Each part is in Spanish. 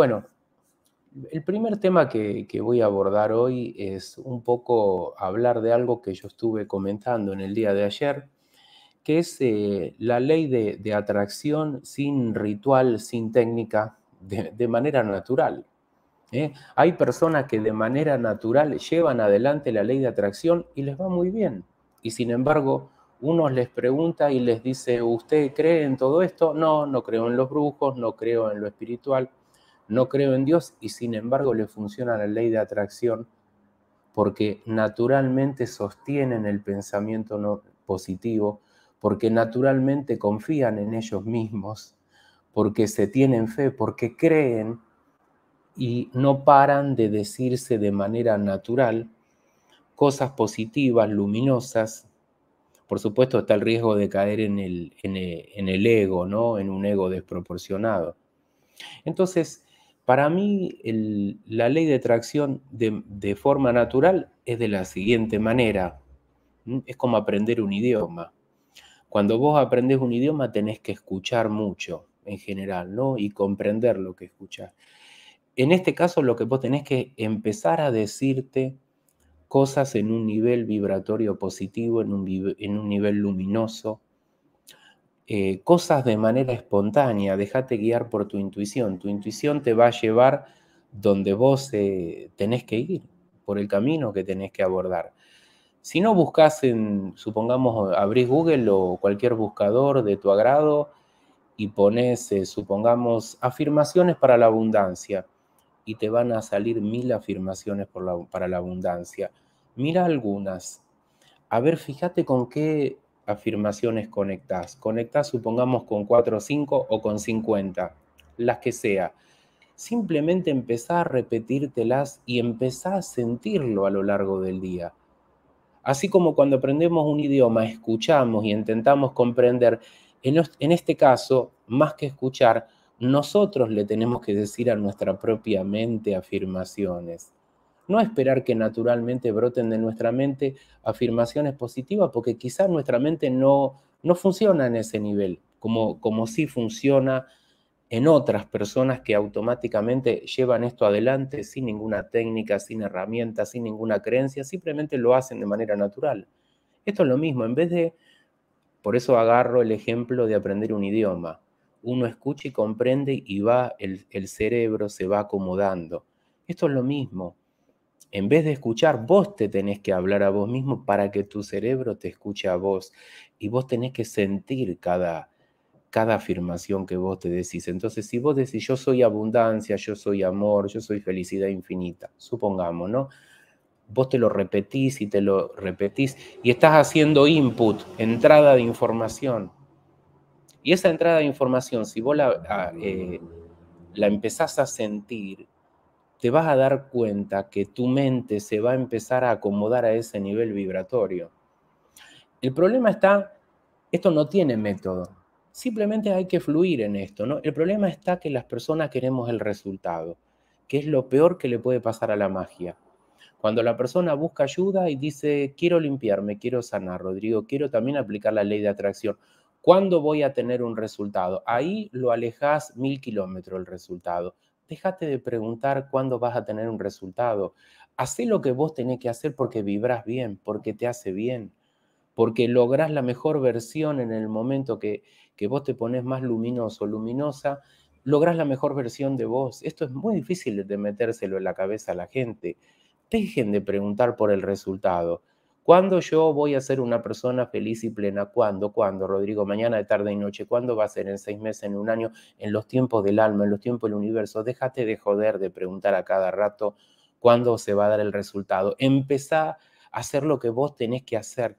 Bueno, el primer tema que, voy a abordar hoy es un poco hablar de algo que yo estuve comentando en el día de ayer, que es eh, la ley de, atracción sin ritual, sin técnica, de, manera natural. ¿eh? Hay personas que de manera natural llevan adelante la ley de atracción y les va muy bien. Y sin embargo, unos les pregunta y les dice, ¿usted cree en todo esto? No, no creo en los brujos, no creo en lo espiritual no creo en Dios y sin embargo le funciona la ley de atracción porque naturalmente sostienen el pensamiento positivo, porque naturalmente confían en ellos mismos, porque se tienen fe, porque creen y no paran de decirse de manera natural cosas positivas, luminosas. Por supuesto está el riesgo de caer en el, eh, ego, ¿no? En un ego desproporcionado. Entonces, para mí, la ley de tracción de, forma natural es de la siguiente manera. Es como aprender un idioma. Cuando vos aprendés un idioma tenés que escuchar mucho en general, ¿no? Y comprender lo que escuchás. En este caso, lo que vos tenés que empezar a decirte cosas en un nivel vibratorio positivo, en un nivel luminoso, eh, cosas de manera espontánea, déjate guiar por tu intuición. Tu intuición te va a llevar donde vos eh, tenés que ir, por el camino que tenés que abordar. Si no buscas supongamos, abrís Google o cualquier buscador de tu agrado y pones, eh, supongamos, afirmaciones para la abundancia y te van a salir mil afirmaciones para la abundancia. Mira algunas. A ver, fíjate con qué afirmaciones conectadas, conectadas supongamos, con 4 o 5 o con 50, las que sea. Simplemente empezar a repetírtelas y empezá a sentirlo a lo largo del día. Así como cuando aprendemos un idioma, escuchamos y intentamos comprender, en, este caso, más que escuchar, nosotros le tenemos que decir a nuestra propia mente afirmaciones no esperar que naturalmente broten de nuestra mente afirmaciones positivas, porque quizás nuestra mente no, no funciona en ese nivel, como, como sí funciona en otras personas que automáticamente llevan esto adelante sin ninguna técnica, sin herramientas, sin ninguna creencia, simplemente lo hacen de manera natural. Esto es lo mismo, en vez de, por eso agarro el ejemplo de aprender un idioma, uno escucha y comprende y va, el, el cerebro se va acomodando. Esto es lo mismo, en vez de escuchar, vos te tenés que hablar a vos mismo para que tu cerebro te escuche a vos. Y vos tenés que sentir cada, cada afirmación que vos te decís. Entonces, si vos decís, yo soy abundancia, yo soy amor, yo soy felicidad infinita, supongamos, ¿no? Vos te lo repetís y te lo repetís y estás haciendo input, entrada de información. Y esa entrada de información, si vos la, ah, eh, la empezás a sentir, te vas a dar cuenta que tu mente se va a empezar a acomodar a ese nivel vibratorio. El problema está, esto no tiene método, simplemente hay que fluir en esto, ¿no? El problema está que las personas queremos el resultado, que es lo peor que le puede pasar a la magia. Cuando la persona busca ayuda y dice, quiero limpiarme, quiero sanar, Rodrigo, quiero también aplicar la ley de atracción, ¿cuándo voy a tener un resultado? Ahí lo alejas mil kilómetros el resultado déjate de preguntar cuándo vas a tener un resultado. Hacé lo que vos tenés que hacer porque vibras bien, porque te hace bien, porque lográs la mejor versión en el momento que, que vos te pones más luminoso, luminosa, lográs la mejor versión de vos. Esto es muy difícil de metérselo en la cabeza a la gente. Dejen de preguntar por el resultado. ¿Cuándo yo voy a ser una persona feliz y plena? ¿Cuándo? ¿Cuándo, Rodrigo? Mañana, de tarde y noche. ¿Cuándo va a ser? ¿En seis meses? ¿En un año? ¿En los tiempos del alma? ¿En los tiempos del universo? Déjate de joder de preguntar a cada rato cuándo se va a dar el resultado. Empezá a hacer lo que vos tenés que hacer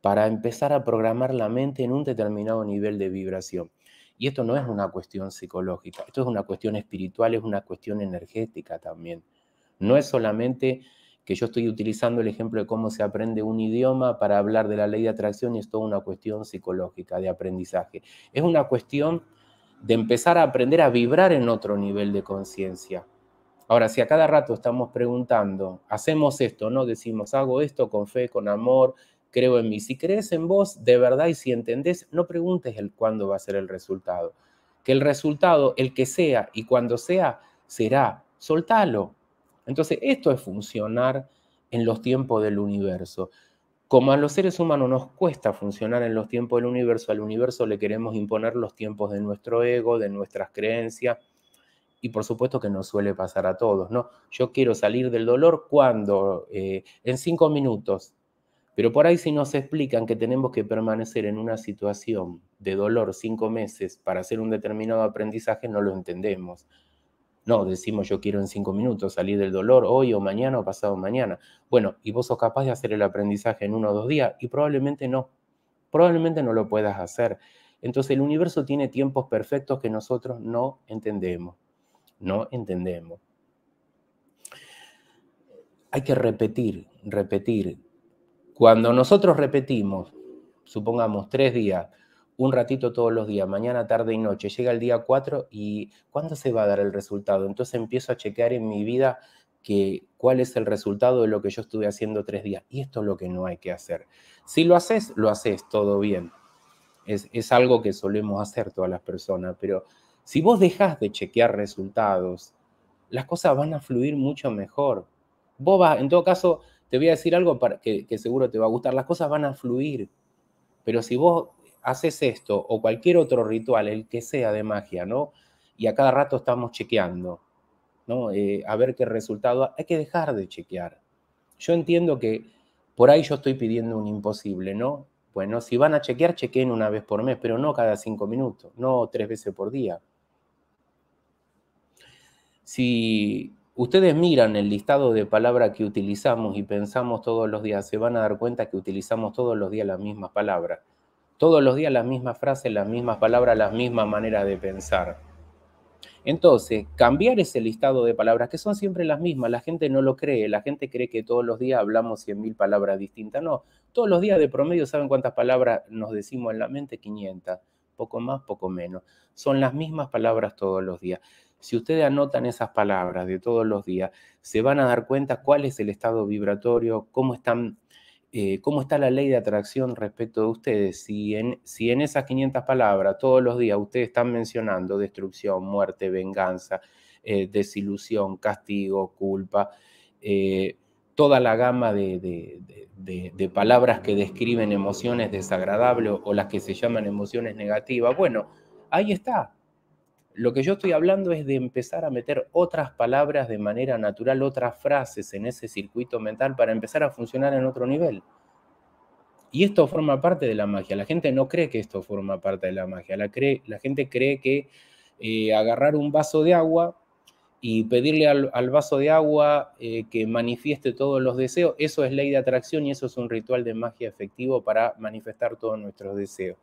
para empezar a programar la mente en un determinado nivel de vibración. Y esto no es una cuestión psicológica, esto es una cuestión espiritual, es una cuestión energética también. No es solamente que yo estoy utilizando el ejemplo de cómo se aprende un idioma para hablar de la ley de atracción y es toda una cuestión psicológica de aprendizaje. Es una cuestión de empezar a aprender a vibrar en otro nivel de conciencia. Ahora, si a cada rato estamos preguntando, hacemos esto, ¿no? Decimos, hago esto con fe, con amor, creo en mí. Si crees en vos de verdad y si entendés, no preguntes el cuándo va a ser el resultado. Que el resultado, el que sea y cuando sea, será. Soltalo, entonces, esto es funcionar en los tiempos del universo. Como a los seres humanos nos cuesta funcionar en los tiempos del universo, al universo le queremos imponer los tiempos de nuestro ego, de nuestras creencias, y por supuesto que nos suele pasar a todos, ¿no? Yo quiero salir del dolor cuando, eh, en cinco minutos, pero por ahí si nos explican que tenemos que permanecer en una situación de dolor cinco meses para hacer un determinado aprendizaje, no lo entendemos. No, decimos yo quiero en cinco minutos salir del dolor hoy o mañana o pasado mañana. Bueno, y vos sos capaz de hacer el aprendizaje en uno o dos días y probablemente no. Probablemente no lo puedas hacer. Entonces el universo tiene tiempos perfectos que nosotros no entendemos. No entendemos. Hay que repetir, repetir. Cuando nosotros repetimos, supongamos tres días, un ratito todos los días, mañana, tarde y noche. Llega el día 4 y ¿cuándo se va a dar el resultado? Entonces empiezo a chequear en mi vida que, cuál es el resultado de lo que yo estuve haciendo tres días. Y esto es lo que no hay que hacer. Si lo haces, lo haces todo bien. Es, algo que solemos hacer todas las personas, pero si vos dejas de chequear resultados, las cosas van a fluir mucho mejor. Vos vas, en todo caso, te voy a decir algo para, que, que seguro te va a gustar, las cosas van a fluir. Pero si vos haces esto o cualquier otro ritual, el que sea de magia, ¿no? Y a cada rato estamos chequeando, ¿no? Eh, a ver qué resultado. Hay que dejar de chequear. Yo entiendo que por ahí yo estoy pidiendo un imposible, ¿no? Bueno, si van a chequear, chequeen una vez por mes, pero no cada cinco minutos, no tres veces por día. Si ustedes miran el listado de palabras que utilizamos y pensamos todos los días, se van a dar cuenta que utilizamos todos los días las mismas palabras. Todos los días las mismas frases, las mismas palabras, las mismas maneras de pensar. Entonces, cambiar ese listado de palabras, que son siempre las mismas, la gente no lo cree, la gente cree que todos los días hablamos 100.000 palabras distintas. No, todos los días de promedio, ¿saben cuántas palabras nos decimos en la mente? 500, poco más, poco menos. Son las mismas palabras todos los días. Si ustedes anotan esas palabras de todos los días, se van a dar cuenta cuál es el estado vibratorio, cómo están eh, cómo está la ley de atracción respecto de ustedes. Si en, si en esas 500 palabras todos los días ustedes están mencionando destrucción, muerte, venganza, eh, desilusión, castigo, culpa, eh, toda la gama de, palabras que describen emociones desagradables o las que se llaman emociones negativas, bueno, ahí está, lo que yo estoy hablando es de empezar a meter otras palabras de manera natural, otras frases en ese circuito mental para empezar a funcionar en otro nivel. Y esto forma parte de la magia. La gente no cree que esto forma parte de la magia. La, la gente cree que eh, agarrar un vaso de agua y pedirle al, vaso de agua eh, que manifieste todos los deseos, eso es ley de atracción y eso es un ritual de magia efectivo para manifestar todos nuestros deseos.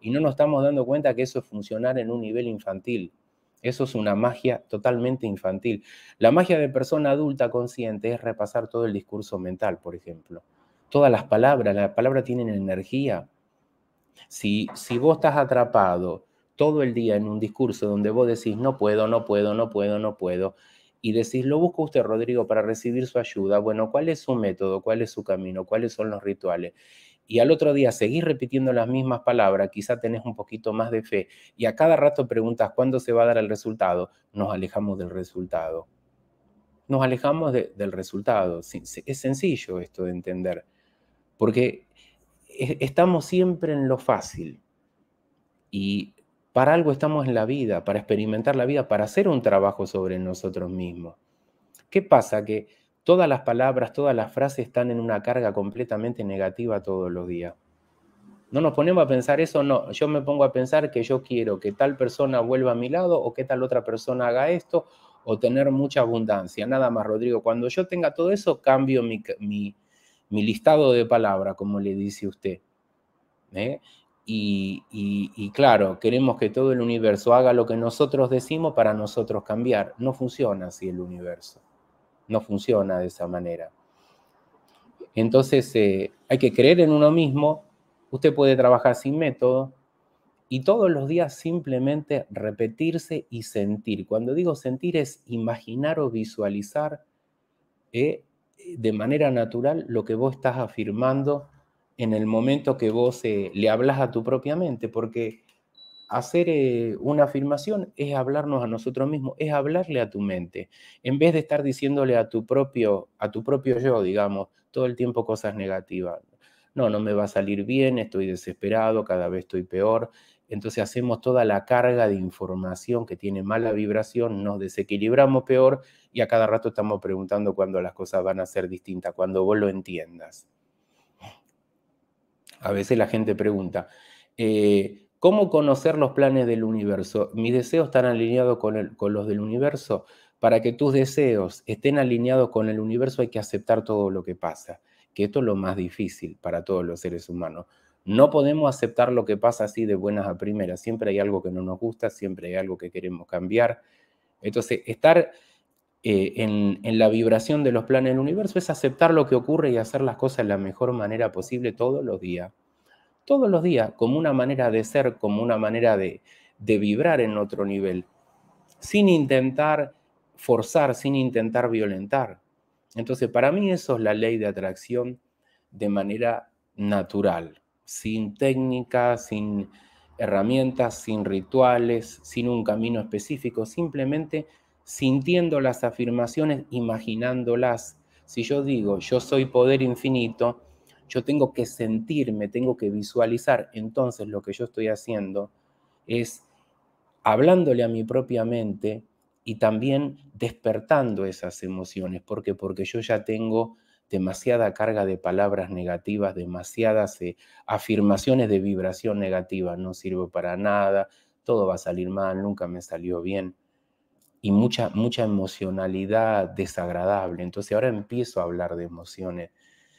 Y no nos estamos dando cuenta que eso es funcionar en un nivel infantil. Eso es una magia totalmente infantil. La magia de persona adulta consciente es repasar todo el discurso mental, por ejemplo. Todas las palabras, las palabras tienen energía. Si, si vos estás atrapado todo el día en un discurso donde vos decís no puedo, no puedo, no puedo, no puedo, y decís lo busca usted, Rodrigo, para recibir su ayuda, bueno, ¿cuál es su método? ¿Cuál es su camino? ¿Cuáles son los rituales? y al otro día seguís repitiendo las mismas palabras, quizá tenés un poquito más de fe y a cada rato preguntas cuándo se va a dar el resultado, nos alejamos del resultado. Nos alejamos del resultado. Es sencillo esto de entender, porque e, estamos siempre en lo fácil y para algo estamos en la vida, para experimentar la vida, para hacer un trabajo sobre nosotros mismos. ¿Qué pasa? Que Todas las palabras, todas las frases están en una carga completamente negativa todos los días. No nos ponemos a pensar eso, no. Yo me pongo a pensar que yo quiero que tal persona vuelva a mi lado o que tal otra persona haga esto o tener mucha abundancia. Nada más, Rodrigo. Cuando yo tenga todo eso, cambio mi, mi, listado de palabras, como le dice usted. ¿eh? Y, y, y claro, queremos que todo el universo haga lo que nosotros decimos para nosotros cambiar. No funciona así el universo no funciona de esa manera. Entonces, eh, hay que creer en uno mismo, usted puede trabajar sin método y todos los días simplemente repetirse y sentir. Cuando digo sentir es imaginar o visualizar eh, de manera natural lo que vos estás afirmando en el momento que vos eh, le hablas a tu propia mente, porque hacer eh, una afirmación es hablarnos a nosotros mismos, es hablarle a tu mente, en vez de estar diciéndole a tu propio, a tu propio yo, digamos, todo el tiempo cosas negativas. No, no me va a salir bien, estoy desesperado, cada vez estoy peor. Entonces hacemos toda la carga de información que tiene mala vibración, nos desequilibramos peor y a cada rato estamos preguntando cuándo las cosas van a ser distintas, cuando vos lo entiendas. A veces la gente pregunta, eh, ¿Cómo conocer los planes del universo? Mis deseos están alineados con, los del universo. Para que tus deseos estén alineados con el universo hay que aceptar todo lo que pasa, que esto es lo más difícil para todos los seres humanos. No podemos aceptar lo que pasa así de buenas a primeras. Siempre hay algo que no nos gusta, siempre hay algo que queremos cambiar. Entonces, estar eh, en, en, la vibración de los planes del universo es aceptar lo que ocurre y hacer las cosas de la mejor manera posible todos los días todos los días como una manera de ser, como una manera de, vibrar en otro nivel, sin intentar forzar, sin intentar violentar. Entonces, para mí eso es la ley de atracción de manera natural, sin técnicas, sin herramientas, sin rituales, sin un camino específico, simplemente sintiendo las afirmaciones, imaginándolas. Si yo digo, yo soy poder infinito, yo tengo que sentirme, tengo que visualizar. Entonces lo que yo estoy haciendo es hablándole a mi propia mente y también despertando esas emociones. ¿Por qué? Porque yo ya tengo demasiada carga de palabras negativas, demasiadas eh, afirmaciones de vibración negativa, no sirvo para nada, todo va a salir mal, nunca me salió bien. Y mucha, mucha emocionalidad desagradable. Entonces ahora empiezo a hablar de emociones,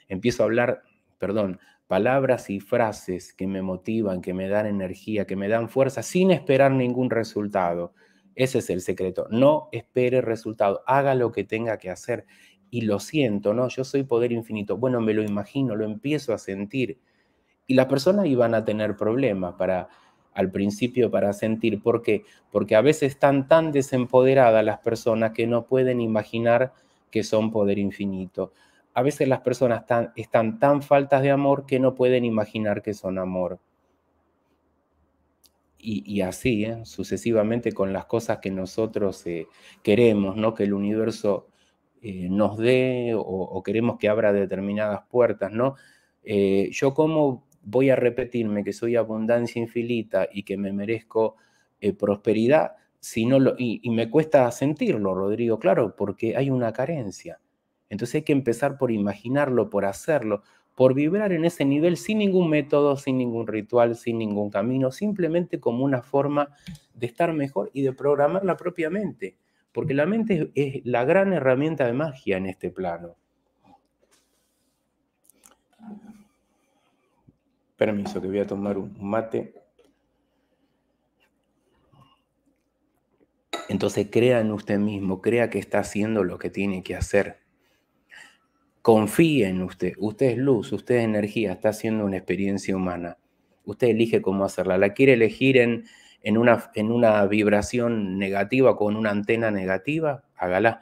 empiezo a hablar perdón, palabras y frases que me motivan, que me dan energía, que me dan fuerza sin esperar ningún resultado. Ese es el secreto. No espere resultado, haga lo que tenga que hacer. Y lo siento, ¿no? Yo soy poder infinito. Bueno, me lo imagino, lo empiezo a sentir. Y las personas iban a tener problemas para al principio para sentir. ¿Por qué? Porque a veces están tan desempoderadas las personas que no pueden imaginar que son poder infinito a veces las personas están tan faltas de amor que no pueden imaginar que son amor. Y, así, ¿eh? sucesivamente, con las cosas que nosotros eh, queremos, ¿no? que el universo eh, nos dé o, queremos que abra determinadas puertas. ¿no? yo cómo voy a repetirme que soy abundancia infinita y que me merezco prosperidad, si no lo, y me cuesta sentirlo, Rodrigo, claro, porque hay una carencia entonces hay que empezar por imaginarlo, por hacerlo, por vibrar en ese nivel sin ningún método, sin ningún ritual, sin ningún camino, simplemente como una forma de estar mejor y de programar la propia mente, porque la mente es, la gran herramienta de magia en este plano. Permiso, que voy a tomar un mate. Entonces crea en usted mismo, crea que está haciendo lo que tiene que hacer Confíe en usted. Usted es luz, usted es energía, está haciendo una experiencia humana. Usted elige cómo hacerla. La quiere elegir en, una, en una vibración negativa, con una antena negativa, hágala.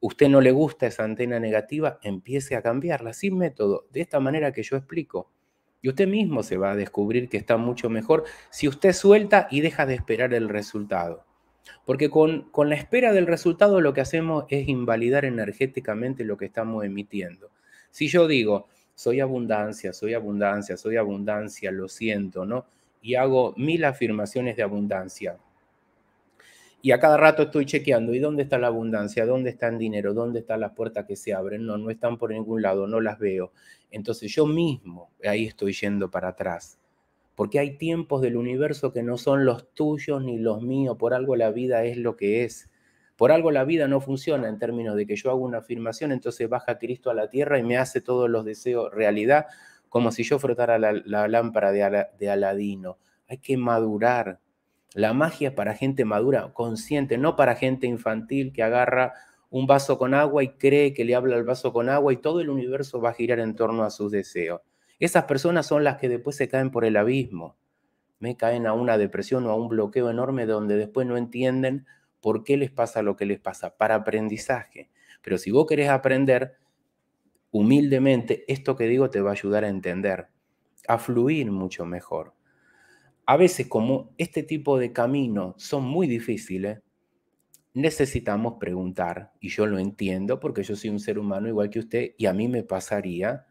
Usted no le gusta esa antena negativa, empiece a cambiarla sin método, de esta manera que yo explico. Y usted mismo se va a descubrir que está mucho mejor si usted suelta y deja de esperar el resultado. Porque con, la espera del resultado lo que hacemos es invalidar energéticamente lo que estamos emitiendo. Si yo digo, soy abundancia, soy abundancia, soy abundancia, lo siento, ¿no? Y hago mil afirmaciones de abundancia. Y a cada rato estoy chequeando, ¿y dónde está la abundancia? ¿Dónde está el dinero? ¿Dónde están las puertas que se abren? No, no están por ningún lado, no las veo. Entonces yo mismo ahí estoy yendo para atrás porque hay tiempos del universo que no son los tuyos ni los míos, por algo la vida es lo que es. Por algo la vida no funciona en términos de que yo hago una afirmación, entonces baja Cristo a la tierra y me hace todos los deseos realidad, como si yo frotara la, lámpara de, de Aladino. Hay que madurar. La magia es para gente madura, consciente, no para gente infantil que agarra un vaso con agua y cree que le habla al vaso con agua y todo el universo va a girar en torno a sus deseos. Esas personas son las que después se caen por el abismo, me caen a una depresión o a un bloqueo enorme donde después no entienden por qué les pasa lo que les pasa, para aprendizaje. Pero si vos querés aprender, humildemente, esto que digo te va a ayudar a entender, a fluir mucho mejor. A veces, como este tipo de caminos son muy difíciles, necesitamos preguntar, y yo lo entiendo porque yo soy un ser humano igual que usted, y a mí me pasaría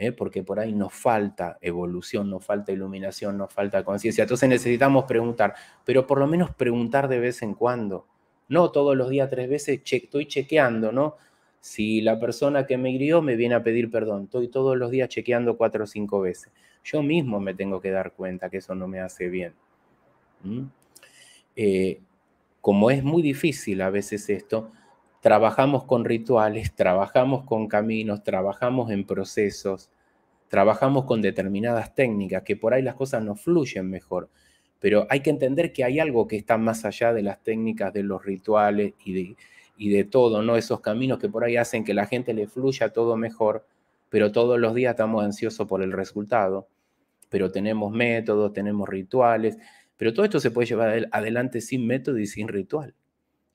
¿eh? porque por ahí nos falta evolución, nos falta iluminación, nos falta conciencia. Entonces necesitamos preguntar, pero por lo menos preguntar de vez en cuando. No todos los días tres veces estoy chequeando, ¿no? Si la persona que me hirió me viene a pedir perdón, estoy todos los días chequeando cuatro o cinco veces. Yo mismo me tengo que dar cuenta que eso no me hace bien. Eh, como es muy difícil a veces esto, trabajamos con rituales, trabajamos con caminos, trabajamos en procesos, trabajamos con determinadas técnicas, que por ahí las cosas nos fluyen mejor. Pero hay que entender que hay algo que está más allá de las técnicas, de los rituales y de, de todo, ¿no? Esos caminos que por ahí hacen que la gente le fluya todo mejor, pero todos los días estamos ansiosos por el resultado. Pero tenemos métodos, tenemos rituales, pero todo esto se puede llevar adelante sin método y sin ritual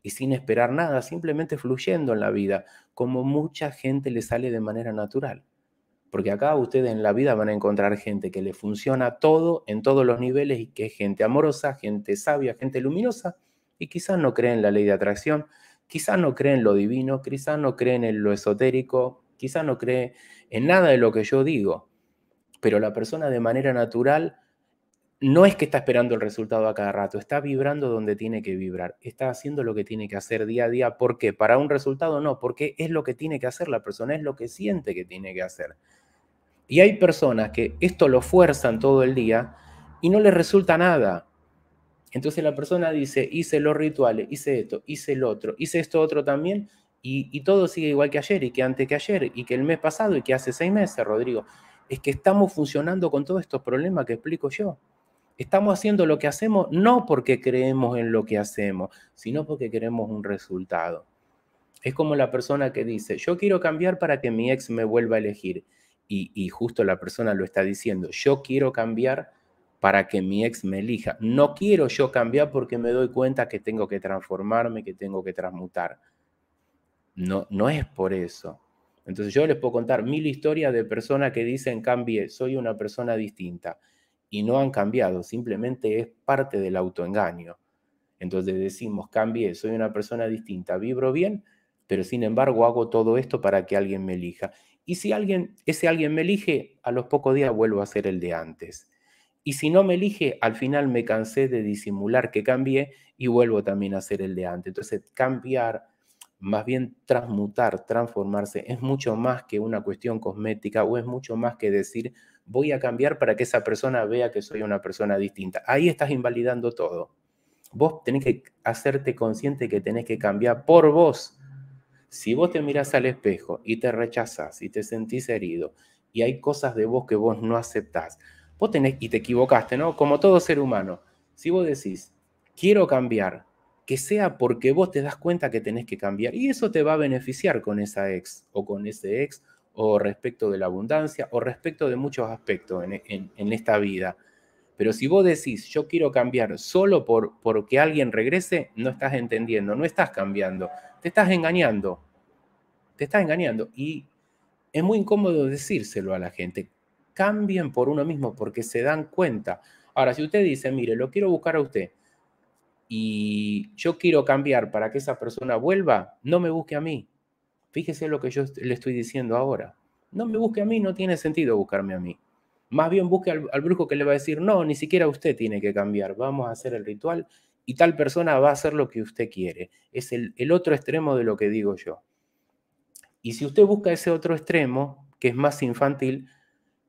y sin esperar nada, simplemente fluyendo en la vida, como mucha gente le sale de manera natural. Porque acá ustedes en la vida van a encontrar gente que le funciona todo en todos los niveles y que es gente amorosa, gente sabia, gente luminosa y quizás no cree en la ley de atracción, quizás no cree en lo divino, quizás no cree en lo esotérico, quizás no cree en nada de lo que yo digo. Pero la persona de manera natural no es que está esperando el resultado a cada rato, está vibrando donde tiene que vibrar, está haciendo lo que tiene que hacer día a día. ¿Por qué? Para un resultado no, porque es lo que tiene que hacer la persona, es lo que siente que tiene que hacer. Y hay personas que esto lo fuerzan todo el día y no les resulta nada. Entonces la persona dice, hice los rituales, hice esto, hice el otro, hice esto otro también, y, y todo sigue igual que ayer, y que antes que ayer, y que el mes pasado, y que hace seis meses, Rodrigo. Es que estamos funcionando con todos estos problemas que explico yo. Estamos haciendo lo que hacemos no porque creemos en lo que hacemos, sino porque queremos un resultado. Es como la persona que dice, yo quiero cambiar para que mi ex me vuelva a elegir. Y, justo la persona lo está diciendo, yo quiero cambiar para que mi ex me elija. No quiero yo cambiar porque me doy cuenta que tengo que transformarme, que tengo que transmutar. No, no es por eso. Entonces yo les puedo contar mil historias de personas que dicen, cambie, soy una persona distinta y no han cambiado, simplemente es parte del autoengaño. Entonces decimos, cambié, soy una persona distinta, vibro bien, pero sin embargo hago todo esto para que alguien me elija. Y si alguien, ese alguien me elige, a los pocos días vuelvo a ser el de antes. Y si no me elige, al final me cansé de disimular que cambié y vuelvo también a ser el de antes. Entonces, cambiar, más bien transmutar, transformarse, es mucho más que una cuestión cosmética o es mucho más que decir, voy a cambiar para que esa persona vea que soy una persona distinta. Ahí estás invalidando todo. Vos tenés que hacerte consciente que tenés que cambiar por vos. Si vos te mirás al espejo y te rechazás y te sentís herido y hay cosas de vos que vos no aceptás, vos tenés, y te equivocaste, ¿no? Como todo ser humano, si vos decís, quiero cambiar, que sea porque vos te das cuenta que tenés que cambiar y eso te va a beneficiar con esa ex o con ese ex o respecto de la abundancia o respecto de muchos aspectos en, esta vida. Pero si vos decís, yo quiero cambiar solo por, por alguien regrese, no estás entendiendo, no estás cambiando, te estás engañando, te estás engañando. Y es muy incómodo decírselo a la gente, cambien por uno mismo porque se dan cuenta. Ahora, si usted dice, mire, lo quiero buscar a usted y yo quiero cambiar para que esa persona vuelva, no me busque a mí, Fíjese lo que yo le estoy diciendo ahora. No me busque a mí, no tiene sentido buscarme a mí. Más bien busque al, brujo que le va a decir, no, ni siquiera usted tiene que cambiar, vamos a hacer el ritual y tal persona va a hacer lo que usted quiere. Es el otro extremo de lo que digo yo. Y si usted busca ese otro extremo, que es más infantil,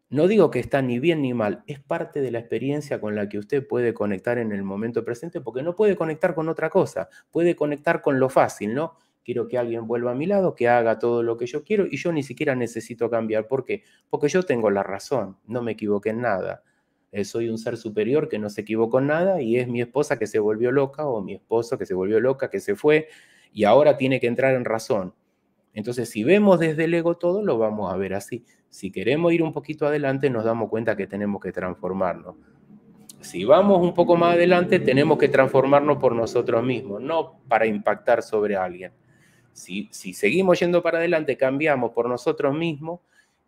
no digo que está ni bien ni mal, es parte de la experiencia con la que usted puede conectar en el momento presente, porque no puede conectar con otra cosa, puede conectar con lo fácil, ¿no? quiero que alguien vuelva a mi lado, que haga todo lo que yo quiero y yo ni siquiera necesito cambiar. ¿Por qué? Porque yo tengo la razón, no me equivoqué en nada. Eh, soy un ser superior que no se equivocó en nada y es mi esposa que se volvió loca o mi esposo que se volvió loca, que se fue y ahora tiene que entrar en razón. Entonces, si vemos desde el ego todo, lo vamos a ver así. Si queremos ir un poquito adelante, nos damos cuenta que tenemos que transformarnos. Si vamos un poco más adelante, tenemos que transformarnos por nosotros mismos, no para impactar sobre alguien. Si, seguimos yendo para adelante, cambiamos por nosotros mismos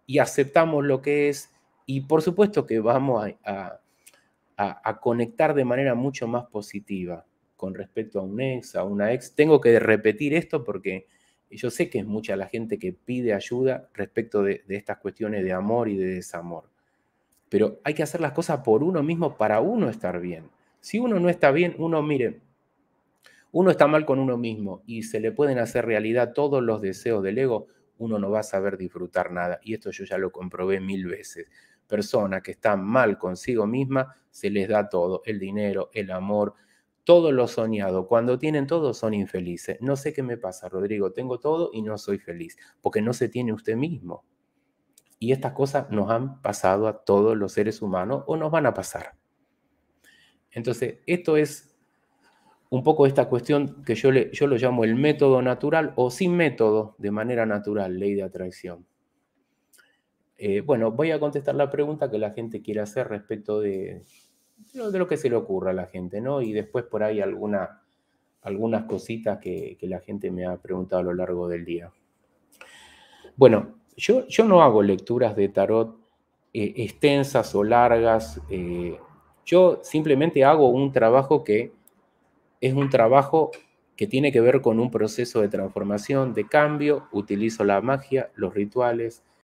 y aceptamos lo que es, y por supuesto que vamos a, conectar de manera mucho más positiva con respecto a un ex, a una ex. Tengo que repetir esto porque yo sé que es mucha la gente que pide ayuda respecto de, de, estas cuestiones de amor y de desamor. Pero hay que hacer las cosas por uno mismo para uno estar bien. Si uno no está bien, uno, mire, uno está mal con uno mismo y se le pueden hacer realidad todos los deseos del ego, uno no va a saber disfrutar nada. Y esto yo ya lo comprobé mil veces. Personas que están mal consigo misma, se les da todo, el dinero, el amor, todo lo soñado. Cuando tienen todo son infelices. No sé qué me pasa, Rodrigo, tengo todo y no soy feliz, porque no se tiene usted mismo. Y estas cosas nos han pasado a todos los seres humanos o nos van a pasar. Entonces, esto es un poco esta cuestión que yo, le, yo lo llamo el método natural o sin método, de manera natural, ley de atracción. Eh, bueno, voy a contestar la pregunta que la gente quiere hacer respecto de, de, lo que se le ocurra a la gente, ¿no? Y después por ahí algunas cositas que, la gente me ha preguntado a lo largo del día. Bueno, yo, yo no hago lecturas de tarot eh, extensas o largas. Eh, yo simplemente hago un trabajo que es un trabajo que tiene que ver con un proceso de transformación, de cambio. Utilizo la magia, los rituales,